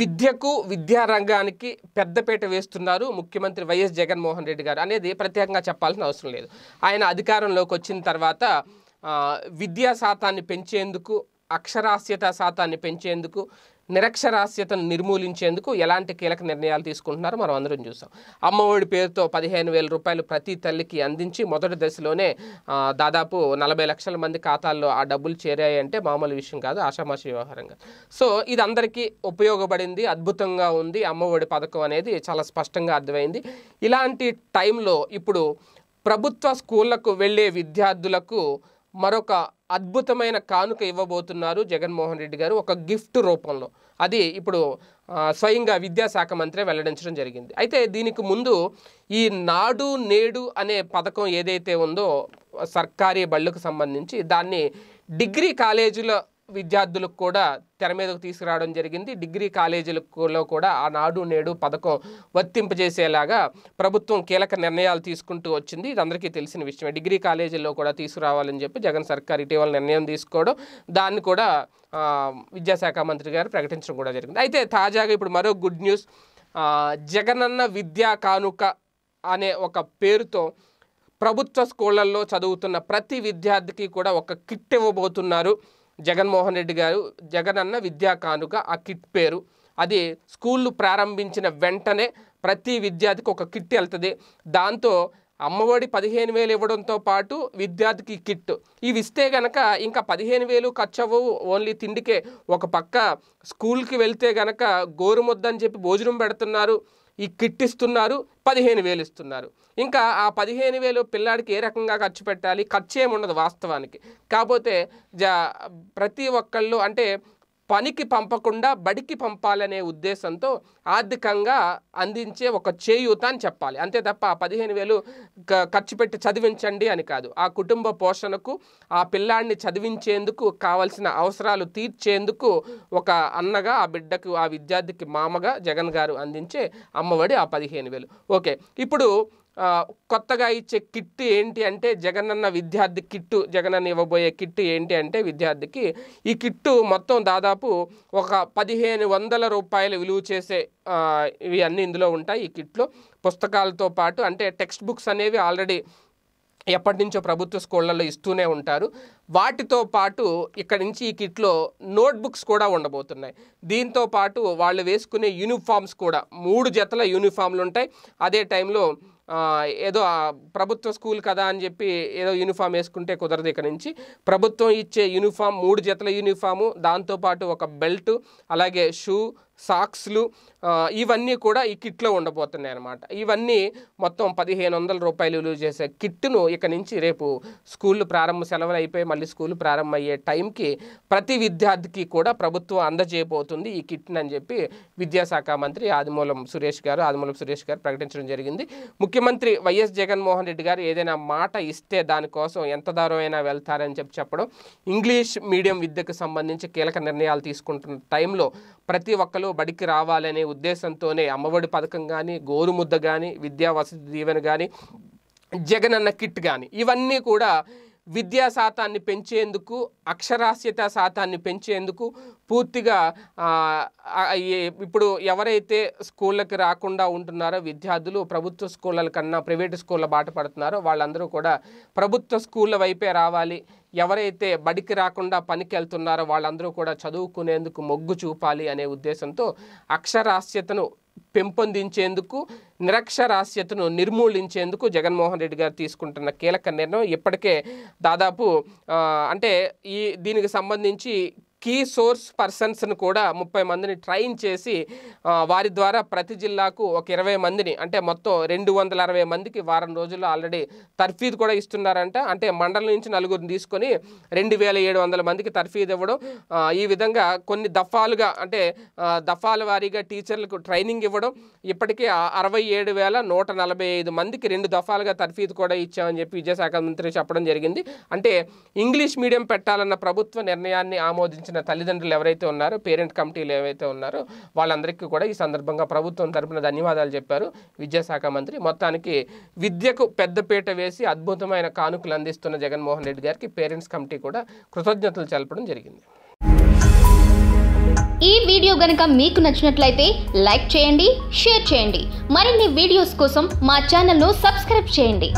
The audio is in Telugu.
విద్యకు విద్యారంగానికి పెద్దపేట వేస్తున్నారు ముఖ్యమంత్రి వైఎస్ జగన్మోహన్ రెడ్డి గారు అనేది ప్రత్యేకంగా చెప్పాల్సిన అవసరం లేదు ఆయన అధికారంలోకి వచ్చిన తర్వాత విద్యా శాతాన్ని పెంచేందుకు అక్షరాస్యత శాతాన్ని పెంచేందుకు నిరక్షరాస్యతను నిర్మూలించేందుకు ఎలాంటి కీలక నిర్ణయాలు తీసుకుంటున్నారో మనం అందరం చూసాం అమ్మఒడి పేరుతో పదిహేను వేల రూపాయలు ప్రతి తల్లికి అందించి మొదటి దశలోనే దాదాపు నలభై లక్షల మంది ఖాతాల్లో ఆ డబ్బులు చేరాయంటే మామూలు విషయం కాదు ఆషామాషి వ్యవహారంగా సో ఇది అందరికీ ఉపయోగపడింది అద్భుతంగా ఉంది అమ్మఒడి పథకం అనేది చాలా స్పష్టంగా అర్థమైంది ఇలాంటి టైంలో ఇప్పుడు ప్రభుత్వ స్కూళ్లకు వెళ్ళే విద్యార్థులకు మరొక అద్భుతమైన కానుక ఇవ్వబోతున్నారు జగన్మోహన్ రెడ్డి గారు ఒక గిఫ్ట్ రూపంలో అది ఇప్పుడు స్వయంగా విద్యాశాఖ మంత్రే వెల్లడించడం జరిగింది అయితే దీనికి ముందు ఈ నాడు నేడు అనే పథకం ఏదైతే ఉందో సర్కారీ బళ్ళకు సంబంధించి దాన్ని డిగ్రీ కాలేజీలో విద్యార్థులకు కూడా తెర మీదకు తీసుకురావడం జరిగింది డిగ్రీ కాలేజీలలో కూడా ఆనాడు నేడు పథకం వర్తింపజేసేలాగా ప్రభుత్వం కీలక నిర్ణయాలు తీసుకుంటూ వచ్చింది ఇది అందరికీ తెలిసిన విషయమే డిగ్రీ కాలేజీల్లో కూడా తీసుకురావాలని చెప్పి జగన్ సర్కార్ ఇటీవల నిర్ణయం తీసుకోవడం దాన్ని కూడా విద్యాశాఖ మంత్రి గారు ప్రకటించడం కూడా జరిగింది అయితే తాజాగా ఇప్పుడు మరో గుడ్ న్యూస్ జగనన్న విద్యా కానుక అనే ఒక పేరుతో ప్రభుత్వ స్కూళ్ళల్లో చదువుతున్న ప్రతి విద్యార్థికి కూడా ఒక కిట్ ఇవ్వబోతున్నారు జగన్మోహన్ రెడ్డి గారు జగన్ అన్న విద్యా కానుక ఆ కిట్ పేరు అది స్కూళ్ళు ప్రారంభించిన వెంటనే ప్రతి విద్యార్థికి ఒక కిట్ వెళ్తుంది దాంతో అమ్మఒడి పదిహేను వేలు ఇవ్వడంతో పాటు విద్యార్థికి కిట్ ఇవి ఇస్తే గనక ఇంకా పదిహేను వేలు ఖర్చు అవ్వవు ఓన్లీ తిండికే ఒక పక్క స్కూల్కి వెళ్తే గనక గోరుముద్ద అని చెప్పి భోజనం పెడుతున్నారు ఈ కిట్ ఇస్తున్నారు పదిహేను వేలు ఇస్తున్నారు ఇంకా ఆ పదిహేను వేలు పిల్లాడికి ఏ రకంగా ఖర్చు పెట్టాలి ఖర్చు ఉండదు వాస్తవానికి కాకపోతే జా ప్రతి ఒక్కళ్ళు అంటే పనికి పంపకుండా బడికి పంపాలనే ఉద్దేశంతో ఆర్థికంగా అందించే ఒక చేయూత అని చెప్పాలి అంతే తప్ప ఆ పదిహేను వేలు ఖర్చు పెట్టి చదివించండి అని కాదు ఆ కుటుంబ పోషణకు ఆ పిల్లాడిని చదివించేందుకు కావలసిన అవసరాలు తీర్చేందుకు ఒక అన్నగా ఆ బిడ్డకు ఆ విద్యార్థికి మామగా జగన్ గారు అందించే అమ్మఒడి ఆ పదిహేను వేలు ఓకే ఇప్పుడు కొత్తగా ఇచ్చే కిట్ ఏంటి అంటే జగనన్న విద్యార్థి కిట్టు జగనన్న ఇవ్వబోయే కిట్ ఏంటి అంటే విద్యార్థికి ఈ కిట్టు మొత్తం దాదాపు ఒక పదిహేను వందల రూపాయలు విలువ చేసే ఇవి అన్నీ ఇందులో ఉంటాయి ఈ కిట్లో పుస్తకాలతో పాటు అంటే టెక్స్ట్ బుక్స్ అనేవి ఆల్రెడీ ఎప్పటి నుంచో ప్రభుత్వ స్కూళ్ళల్లో ఇస్తూనే ఉంటారు వాటితో పాటు ఇక్కడ నుంచి ఈ కిట్లో నోట్బుక్స్ కూడా ఉండబోతున్నాయి దీంతో పాటు వాళ్ళు వేసుకునే యూనిఫామ్స్ కూడా మూడు జతల యూనిఫామ్లు ఉంటాయి అదే టైంలో ఏదో ప్రభుత్వ స్కూల్ కదా అని చెప్పి ఏదో యూనిఫామ్ వేసుకుంటే కుదరదు ఇక్కడ నుంచి ప్రభుత్వం ఇచ్చే యూనిఫామ్ మూడు జతల యూనిఫాము దాంతోపాటు ఒక బెల్ట్ అలాగే షూ సాక్స్లు ఇవన్నీ కూడా ఈ కిట్లో ఉండబోతున్నాయి అనమాట ఇవన్నీ మొత్తం పదిహేను వందల రూపాయలు విలువ చేసే కిట్ను ఇక నుంచి రేపు స్కూళ్ళు ప్రారంభ సెలవులు అయిపోయి మళ్ళీ స్కూల్ ప్రారంభమయ్యే టైంకి ప్రతి విద్యార్థికి కూడా ప్రభుత్వం అందజేయబోతుంది ఈ కిట్ని అని చెప్పి విద్యాశాఖ మంత్రి ఆదిమూలం సురేష్ గారు ఆదిమూలం సురేష్ గారు ప్రకటించడం జరిగింది ముఖ్యమంత్రి వైఎస్ జగన్మోహన్ రెడ్డి గారు ఏదైనా మాట ఇస్తే దానికోసం ఎంత దూరమైనా వెళ్తారని చెప్పి చెప్పడం ఇంగ్లీష్ మీడియం విద్యకు సంబంధించి కీలక నిర్ణయాలు తీసుకుంటున్న టైంలో ప్రతి ఒక్కరు జిల్లాలో బడికి రావాలనే ఉద్దేశంతోనే అమ్మఒడి పథకం కానీ గోరుముద్ద కానీ విద్యా వసతి దీవెన కానీ జగనన్న కిట్ కానీ ఇవన్నీ కూడా విద్యా శాతాన్ని పెంచేందుకు అక్షరాస్యత శాతాన్ని పెంచేందుకు పూర్తిగా ఇప్పుడు ఎవరైతే స్కూళ్ళకి రాకుండా ఉంటున్నారో విద్యార్థులు ప్రభుత్వ స్కూళ్ళ కన్నా ప్రైవేటు స్కూళ్ళ బాట పడుతున్నారో వాళ్ళందరూ కూడా ప్రభుత్వ స్కూళ్ళ వైపే రావాలి ఎవరైతే బడికి రాకుండా పనికి వెళ్తున్నారో వాళ్ళందరూ కూడా చదువుకునేందుకు మొగ్గు చూపాలి అనే ఉద్దేశంతో అక్షరాస్యతను పెంపొందించేందుకు నిరక్షరాస్యతను నిర్మూలించేందుకు జగన్మోహన్ రెడ్డి గారు తీసుకుంటున్న కీలక నిర్ణయం ఇప్పటికే దాదాపు అంటే ఈ దీనికి సంబంధించి కీ సోర్స్ పర్సన్స్ను కూడా ముప్పై మందిని ట్రైన్ చేసి వారి ద్వారా ప్రతి జిల్లాకు ఒక ఇరవై మందిని అంటే మొత్తం రెండు వందల అరవై మందికి వారం రోజుల్లో ఆల్రెడీ తర్ఫీదు కూడా ఇస్తున్నారంట అంటే మండలం నుంచి నలుగురిని తీసుకొని రెండు వేల ఏడు వందల మందికి తర్ఫీదు ఇవ్వడం ఈ విధంగా కొన్ని దఫాలుగా అంటే దఫాల వారీగా టీచర్లకు ట్రైనింగ్ ఇవ్వడం ఇప్పటికే అరవై ఏడు వేల నూట నలభై ఐదు మందికి రెండు దఫాలుగా తర్ఫీదు కూడా ఇచ్చామని చెప్పి విద్యాశాఖ మంత్రి చెప్పడం జరిగింది అంటే ఇంగ్లీష్ మీడియం పెట్టాలన్న ప్రభుత్వ నిర్ణయాన్ని ఆమోదించిన సంబంధించిన తల్లిదండ్రులు ఎవరైతే ఉన్నారో పేరెంట్ కమిటీలు ఏవైతే ఉన్నారో వాళ్ళందరికీ కూడా ఈ సందర్భంగా ప్రభుత్వం తరపున ధన్యవాదాలు చెప్పారు విద్యాశాఖ మంత్రి మొత్తానికి విద్యకు పెద్దపీట వేసి అద్భుతమైన కానుకలు అందిస్తున్న జగన్మోహన్ రెడ్డి గారికి పేరెంట్స్ కమిటీ కూడా కృతజ్ఞతలు తెలపడం జరిగింది ఈ వీడియో గనుక మీకు నచ్చినట్లయితే లైక్ చేయండి షేర్ చేయండి మరిన్ని వీడియోస్ కోసం మా ఛానల్ను సబ్స్క్రైబ్ చేయండి